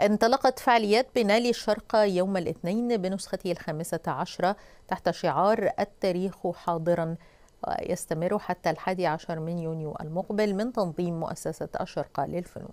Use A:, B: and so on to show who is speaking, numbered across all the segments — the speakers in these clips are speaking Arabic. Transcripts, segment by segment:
A: انطلقت فعاليات بنالي الشرق يوم الاثنين بنسخته الخامسة عشرة تحت شعار التاريخ حاضرا يستمر حتى الحادي عشر من يونيو المقبل من تنظيم مؤسسة الشرق للفنون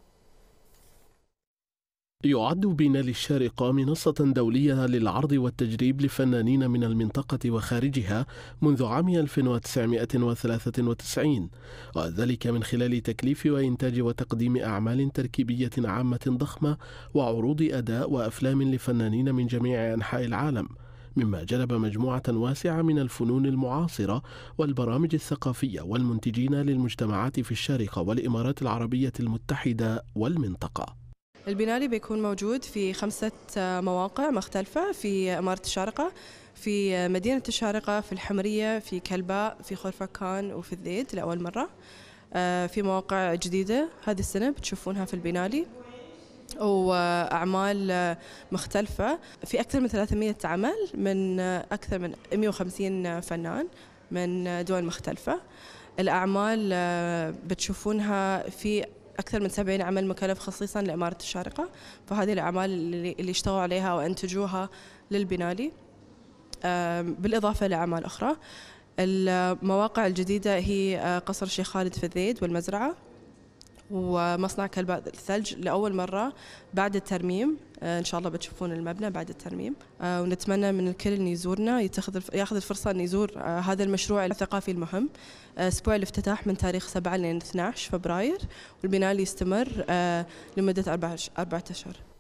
B: يعد بنال الشارقة منصة دولية للعرض والتجريب لفنانين من المنطقة وخارجها منذ عام 1993 وذلك من خلال تكليف وإنتاج وتقديم أعمال تركيبية عامة ضخمة وعروض أداء وأفلام لفنانين من جميع أنحاء العالم مما جلب مجموعة واسعة من الفنون المعاصرة والبرامج الثقافية والمنتجين للمجتمعات في الشارقة والإمارات العربية المتحدة والمنطقة
C: البنالي بيكون موجود في خمسة مواقع مختلفة في إمارة الشارقة في مدينة الشارقة في الحمرية في كلباء في خرفكان وفي الذيد لأول مرة آه، في مواقع جديدة هذه السنة بتشوفونها في البنالي وأعمال مختلفة في أكثر من 300 عمل من أكثر من 150 فنان من دول مختلفة الأعمال آه، بتشوفونها في أكثر من 70 عمل مكلف خصيصا لإمارة الشارقة فهذه الأعمال اللي اشتغلوا عليها وأنتجوها للبنالي بالإضافة لأعمال أخرى المواقع الجديدة هي آه، قصر الشيخ خالد في الذيد والمزرعة ومصنع كلب الثلج لأول مرة بعد الترميم آه، إن شاء الله بتشوفون المبنى بعد الترميم آه، ونتمنى من الكل أن يزورنا يتخذ ياخذ الفرصة أن يزور آه، هذا المشروع الثقافي المهم أسبوع الافتتاح من تاريخ 7 لين 12 فبراير والبناء اللي يستمر لمدة أربعة أشهر